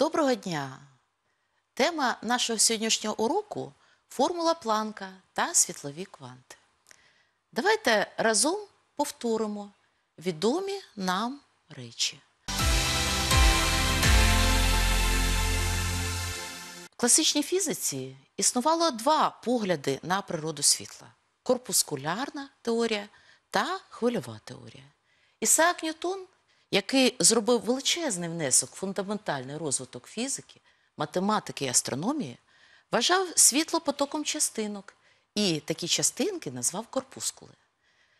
Доброго дня! Тема нашого сьогоднішнього уроку формула планка та світлові кванти. Давайте разом повторимо відомі нам речі. В класичній фізиці існувало два погляди на природу світла корпускулярна теорія та хвильова теорія. Ісаак Ньютон який зробив величезний внесок, в фундаментальний розвиток фізики, математики і астрономії, вважав світло потоком частинок і такі частинки назвав корпускули.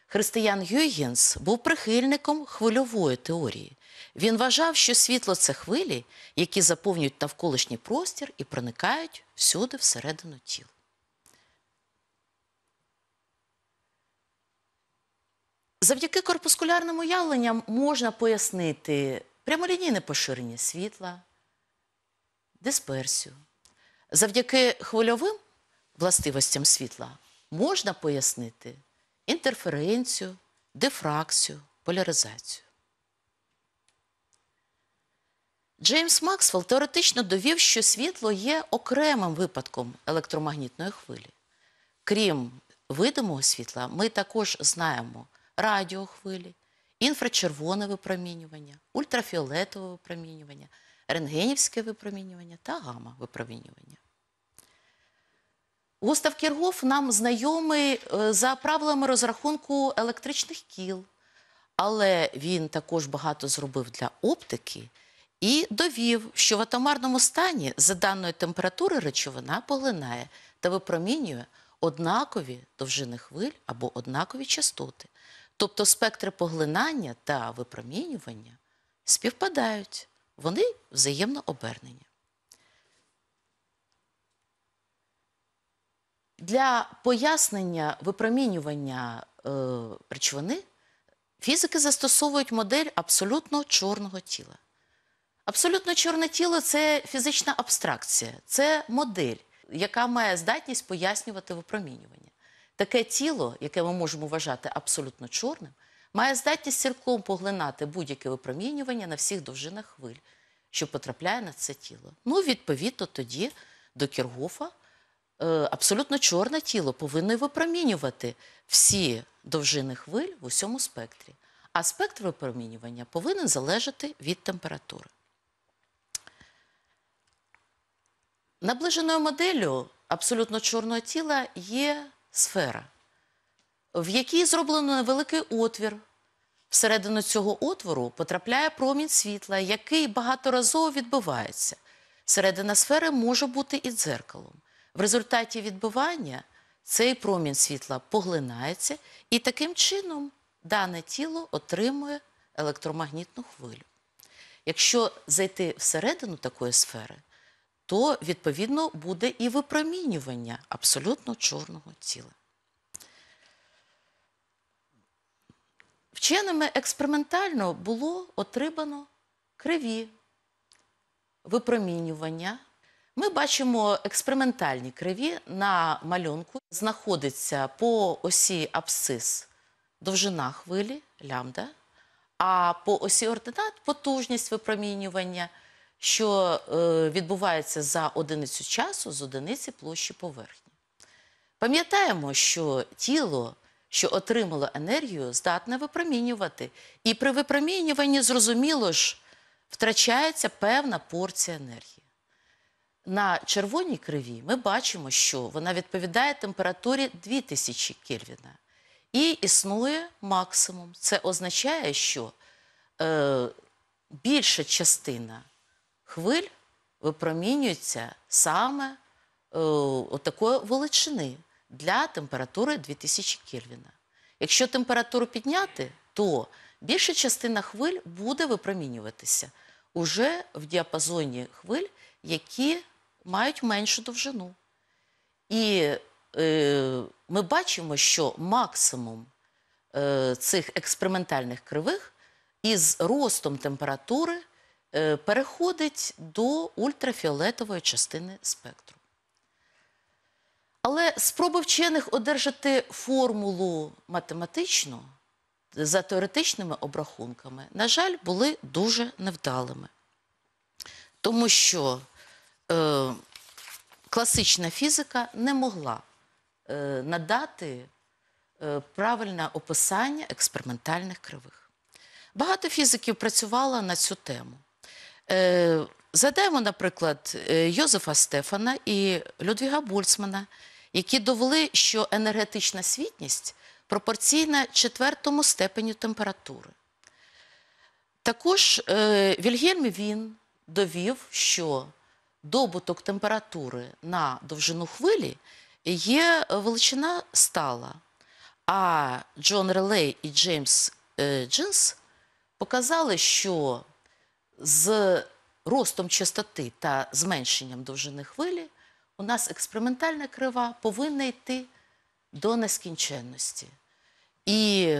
Християн Юйгенс був прихильником хвильової теорії. Він вважав, що світло це хвилі, які заповнюють навколишній простір і проникають всюди всередину тіла. Завдяки корпускулярним уявленням можна пояснити прямолінійне поширення світла, дисперсію. Завдяки хвильовим властивостям світла можна пояснити інтерференцію, дифракцію, поляризацію. Джеймс Максвелл теоретично довів, що світло є окремим випадком електромагнітної хвилі. Крім видимого світла, ми також знаємо радіохвилі, інфрачервоне випромінювання, ультрафіолетове випромінювання, рентгенівське випромінювання та гама випромінювання. Густав Кіргоф нам знайомий е, за правилами розрахунку електричних кіл, але він також багато зробив для оптики і довів, що в атомарному стані за даної температури речовина поглинає та випромінює однакові довжини хвиль або однакові частоти. Тобто спектри поглинання та випромінювання співпадають, вони взаємно обернені. Для пояснення випромінювання е, речовини фізики застосовують модель абсолютно чорного тіла. Абсолютно чорне тіло це фізична абстракція, це модель, яка має здатність пояснювати випромінювання. Таке тіло, яке ми можемо вважати абсолютно чорним, має здатність цілком поглинати будь-яке випромінювання на всіх довжинах хвиль, що потрапляє на це тіло. Ну, відповідно, тоді до Кіргофа е, абсолютно чорне тіло повинно випромінювати всі довжини хвиль в усьому спектрі. А спектр випромінювання повинен залежати від температури. Наближеною моделлю абсолютно чорного тіла є сфера, в якій зроблено невеликий отвір. Всередину цього отвору потрапляє промінь світла, який багаторазово відбивається. Середина сфери може бути і дзеркалом. В результаті відбивання цей промінь світла поглинається, і таким чином дане тіло отримує електромагнітну хвилю. Якщо зайти всередину такої сфери, то відповідно буде і випромінювання абсолютно чорного тіла. Вченими експериментально було отримано криві випромінювання. Ми бачимо експериментальні криві на малюнку, знаходиться по осі абсцис довжина хвилі лямбда, а по осі ординат потужність випромінювання що е, відбувається за одиницю часу з одиниці площі поверхні. Пам'ятаємо, що тіло, що отримало енергію, здатне випромінювати. І при випромінюванні, зрозуміло ж, втрачається певна порція енергії. На червоній криві ми бачимо, що вона відповідає температурі 2000 Кельвіна. І існує максимум. Це означає, що е, більша частина хвиль випромінюється саме е, такої величини для температури 2000 Кельвіна. Якщо температуру підняти, то більша частина хвиль буде випромінюватися уже в діапазоні хвиль, які мають меншу довжину. І е, ми бачимо, що максимум е, цих експериментальних кривих із ростом температури Е, переходить до ультрафіолетової частини спектру. Але спроби вчених одержати формулу математичну за теоретичними обрахунками, на жаль, були дуже невдалими. Тому що е, класична фізика не могла е, надати е, правильне описання експериментальних кривих. Багато фізиків працювало на цю тему. Е, Задаємо, наприклад, е, Йозефа Стефана і Людвіга Больцмана, які довели, що енергетична світність пропорційна четвертому степеню температури. Також е, Вільгельм він довів, що добуток температури на довжину хвилі є величина стала. А Джон Релей і Джеймс Джинс показали, що з ростом частоти та зменшенням довжини хвилі у нас експериментальна крива повинна йти до нескінченності. І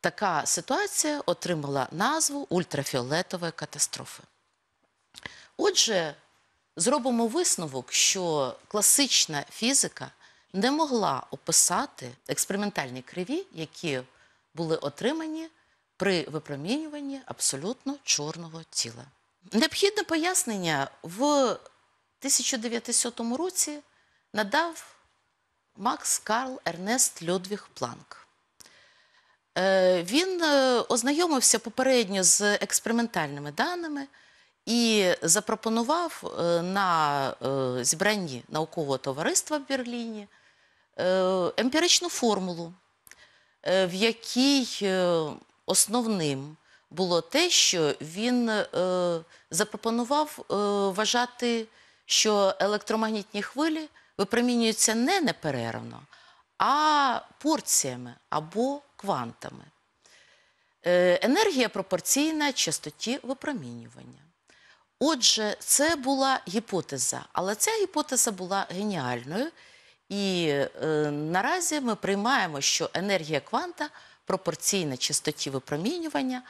така ситуація отримала назву ультрафіолетової катастрофи. Отже, зробимо висновок, що класична фізика не могла описати експериментальні криві, які були отримані при випромінюванні абсолютно чорного тіла. Необхідне пояснення в 1900 році надав Макс Карл Ернест Людвіг Планк. Е, він е, ознайомився попередньо з експериментальними даними і запропонував е, на зібранні наукового товариства в Берліні емпіричну формулу, в якій основним було те, що він е, запропонував е, вважати, що електромагнітні хвилі випромінюються не неперервно, а порціями або квантами. Е, енергія пропорційна частоті випромінювання. Отже, це була гіпотеза, але ця гіпотеза була геніальною. І е, наразі ми приймаємо, що енергія кванта пропорційна частоті випромінювання,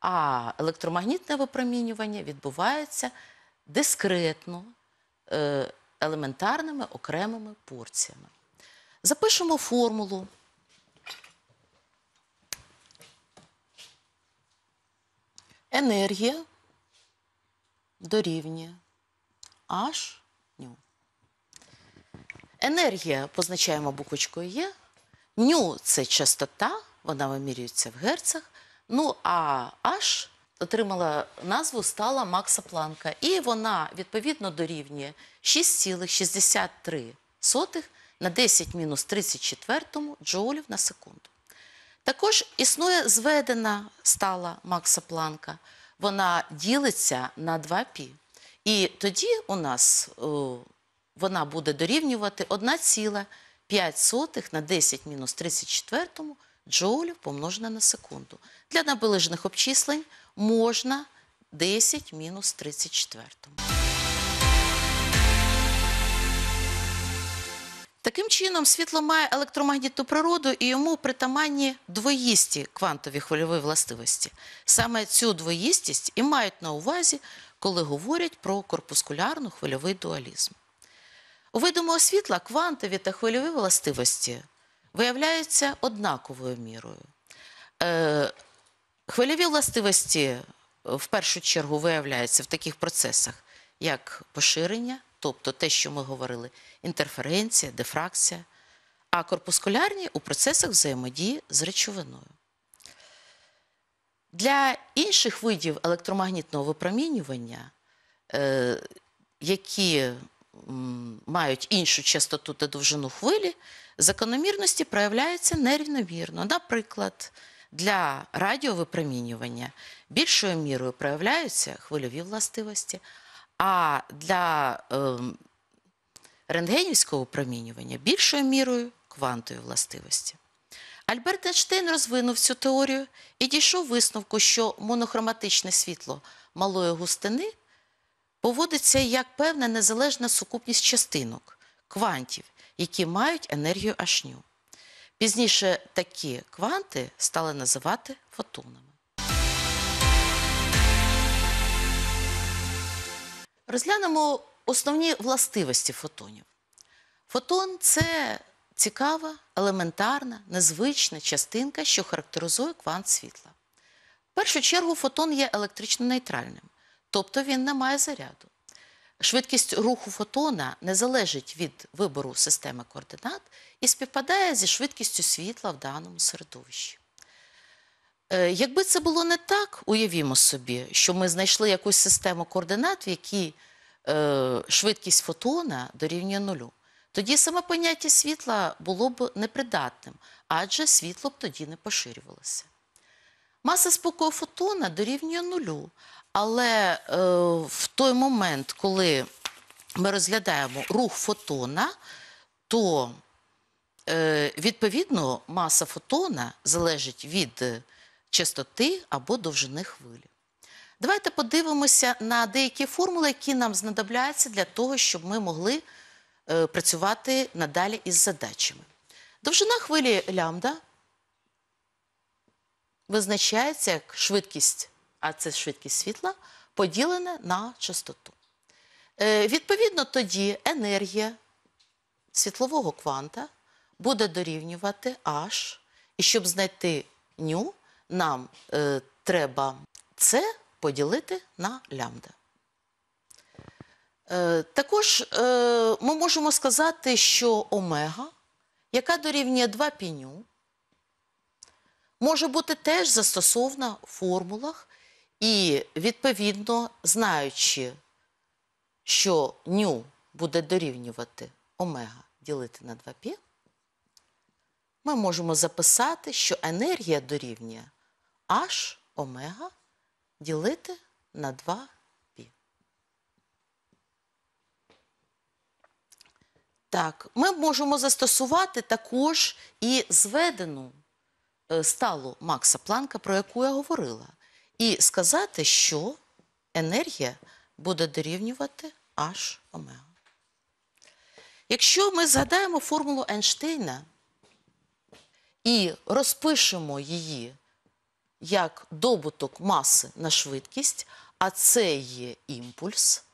а електромагнітне випромінювання відбувається дискретно, е, елементарними окремими порціями. Запишемо формулу. Енергія дорівнює H ню. Енергія позначаємо буквочкою Е. Ню це частота, вона вимірюється в герцах. Ну а H отримала назву стала Макса Планка, і вона відповідно дорівнює 6,63 на 10 мінус 34 джоулів на секунду. Також існує зведена стала Макса Планка, вона ділиться на 2 пі. І тоді у нас о, е, вона буде дорівнювати 1,5 на 10 мінус 34 джоулів помножене на секунду. Для наближених обчислень можна 10 мінус 34. Таким чином, світло має електромагнітну природу і йому притаманні двоїсті квантові хвильові властивості. Саме цю двоїстість і мають на увазі, коли говорять про корпускулярну хвильовий дуалізм. У видимого світла квантові та хвильові властивості виявляються однаковою мірою. Е, хвильові властивості е, в першу чергу виявляються в таких процесах, як поширення, тобто те, що ми говорили, інтерференція, дифракція, а корпускулярні у процесах взаємодії з речовиною. Для інших видів електромагнітного випромінювання, е, які мають іншу частоту та довжину хвилі, закономірності проявляються нерівномірно. Наприклад, для радіовипромінювання більшою мірою проявляються хвильові властивості, а для ем, рентгенівського випромінювання більшою мірою квантові властивості. Альберт Ейнштейн розвинув цю теорію і дійшов висновку, що монохроматичне світло малої густини поводиться як певна незалежна сукупність частинок квантів, які мають енергію ашню. Пізніше такі кванти стали називати фотонами. Розглянемо основні властивості фотонів. Фотон це цікава, елементарна, незвична частинка, що характеризує квант світла. В першу чергу фотон є електрично нейтральним, тобто він не має заряду. Швидкість руху фотона не залежить від вибору системи координат і співпадає зі швидкістю світла в даному середовищі. Е, якби це було не так, уявімо собі, що ми знайшли якусь систему координат, в якій е, швидкість фотона дорівнює нулю. Тоді саме поняття світла було б непридатним, адже світло б тоді не поширювалося. Маса спокою фотона дорівнює нулю, але е, в той момент, коли ми розглядаємо рух фотона, то е, відповідно маса фотона залежить від частоти або довжини хвилі. Давайте подивимося на деякі формули, які нам знадобляються для того, щоб ми могли е, працювати надалі із задачами. Довжина хвилі лямбда визначається як швидкість а це швидкість світла, поділене на частоту. Е, відповідно, тоді енергія світлового кванта буде дорівнювати H. І щоб знайти ню, нам е, треба це поділити на лямбда. Е, також ми можемо сказати, що омега, яка дорівнює 2 піню, може бути теж застосована в формулах і відповідно, знаючи, що ню буде дорівнювати омега ділити на 2π, ми можемо записати, що енергія дорівнює аж омега ділити на 2 π Так, ми можемо застосувати також і зведену е, сталу Макса Планка, про яку я говорила і сказати, що енергія буде дорівнювати H омега. Якщо ми згадаємо формулу Ейнштейна і розпишемо її як добуток маси на швидкість, а це є імпульс,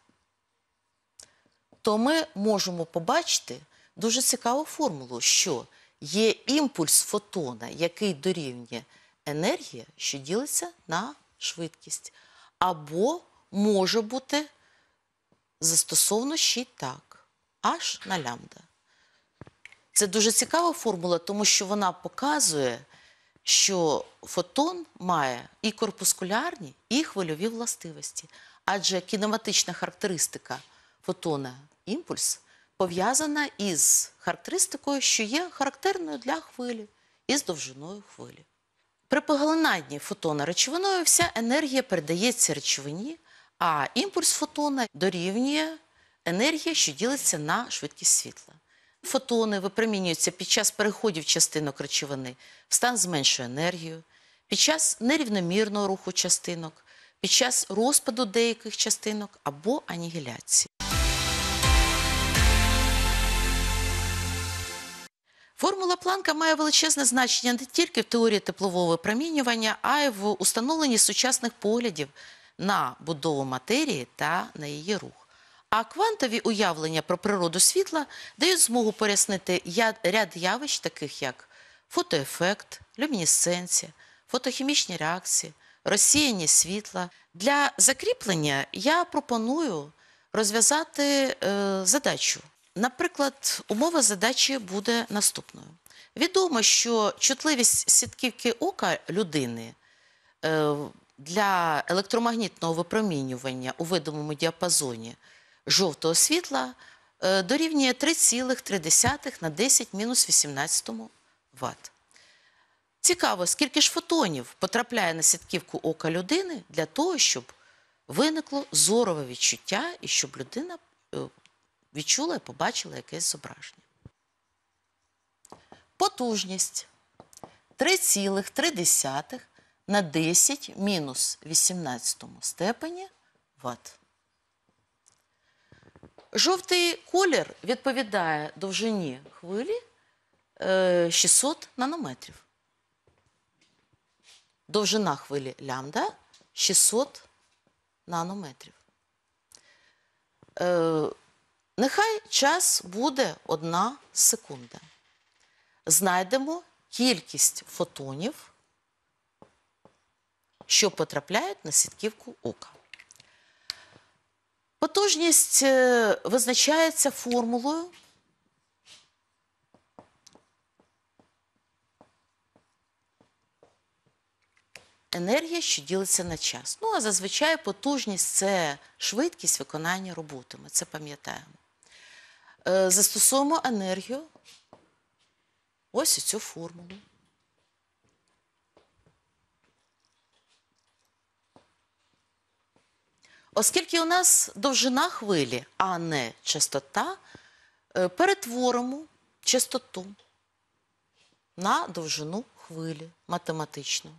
то ми можемо побачити дуже цікаву формулу, що є імпульс фотона, який дорівнює енергія, що ділиться на швидкість, або може бути застосовано ще й так, аж на лямбда. Це дуже цікава формула, тому що вона показує, що фотон має і корпускулярні, і хвильові властивості, адже кінематична характеристика фотона імпульс пов'язана із характеристикою, що є характерною для хвилі, і з довжиною хвилі. При поглинанні фотона речовиною вся енергія передається речовині, а імпульс фотона дорівнює енергія, що ділиться на швидкість світла. Фотони випромінюються під час переходів частинок речовини в стан з меншою енергією, під час нерівномірного руху частинок, під час розпаду деяких частинок або анігіляції. Формула планка має величезне значення не тільки в теорії теплового випромінювання, а й в установленні сучасних поглядів на будову матерії та на її рух. А квантові уявлення про природу світла дають змогу пояснити ряд явищ, таких як фотоефект, люмінесценція, фотохімічні реакції, розсіяння світла. Для закріплення я пропоную розв'язати е, задачу. Наприклад, умова задачі буде наступною. Відомо, що чутливість сітківки ока людини е, для електромагнітного випромінювання у видимому діапазоні жовтого світла е, дорівнює 3,3 на 10 мінус 18 Вт. Цікаво, скільки ж фотонів потрапляє на сітківку ока людини для того, щоб виникло зорове відчуття і щоб людина е, відчула і побачила якесь зображення. Потужність 3,3 на 10 мінус 18 степені ватт. Жовтий колір відповідає довжині хвилі 600 е, нанометрів. Довжина хвилі лямбда 600 нанометрів. Е, Нехай час буде одна секунда. Знайдемо кількість фотонів, що потрапляють на сітківку ока. Потужність е, визначається формулою. Енергія, що ділиться на час. Ну, а зазвичай потужність це швидкість виконання роботи. Ми це пам'ятаємо. Е, застосуємо енергію. Ось цю формулу. Оскільки у нас довжина хвилі, а не частота, е, перетворимо частоту на довжину хвилі математично.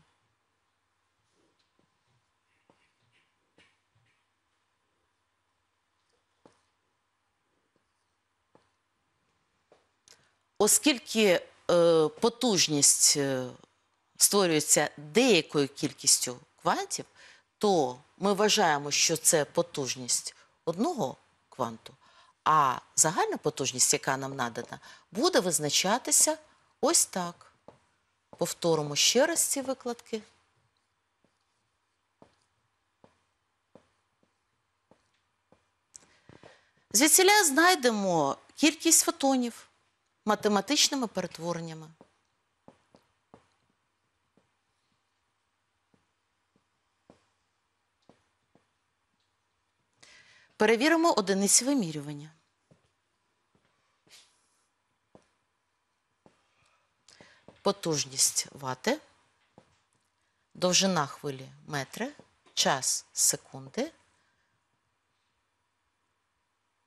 оскільки е, потужність е, створюється деякою кількістю квантів, то ми вважаємо, що це потужність одного кванту, а загальна потужність, яка нам надана, буде визначатися ось так. Повторимо ще раз ці викладки. Звідсіля знайдемо кількість фотонів математичними перетвореннями. Перевіримо одиниці вимірювання. Потужність вати, довжина хвилі метри, час секунди,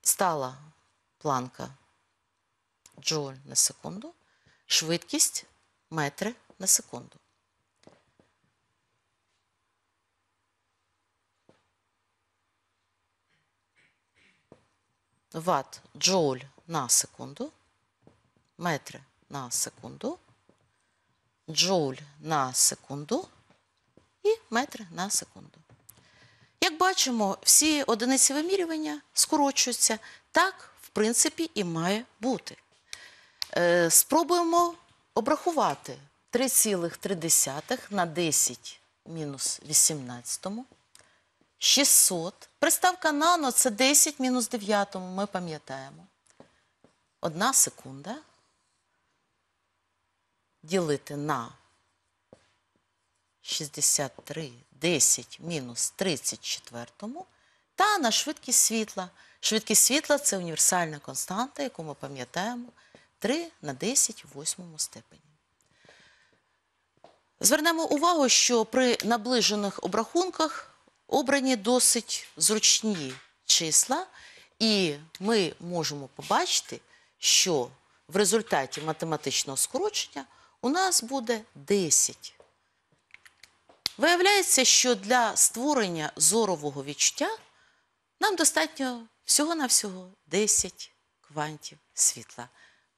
стала планка джоуль на секунду, швидкість метри на секунду. Ват джоуль на секунду, метри на секунду, джоуль на секунду і метри на секунду. Як бачимо, всі одиниці вимірювання скорочуються. Так, в принципі, і має бути. Е, спробуємо обрахувати 3,3 на 10 мінус 18. 600. Приставка нано це 10 мінус 9, ми пам'ятаємо. Одна секунда. Ділити на 63, 10 мінус 34 та на швидкість світла. Швидкість світла це універсальна константа, яку ми пам'ятаємо. 3 на 10 в восьмому степені. Звернемо увагу, що при наближених обрахунках обрані досить зручні числа, і ми можемо побачити, що в результаті математичного скорочення у нас буде 10. Виявляється, що для створення зорового відчуття нам достатньо всього-навсього 10 квантів світла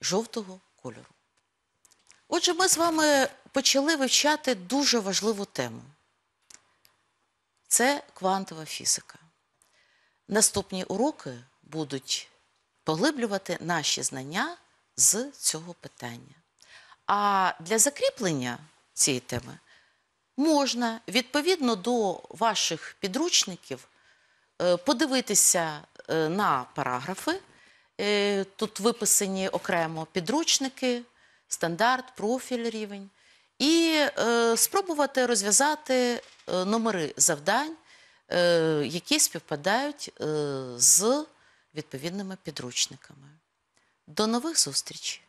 жовтого кольору. Отже, ми з вами почали вивчати дуже важливу тему. Це квантова фізика. Наступні уроки будуть поглиблювати наші знання з цього питання. А для закріплення цієї теми можна відповідно до ваших підручників е, подивитися е, на параграфи Е, тут виписані окремо підручники, стандарт, профіль рівень, і е, спробувати розв'язати е, номери завдань, які співпадають з відповідними підручниками. До нових зустрічей!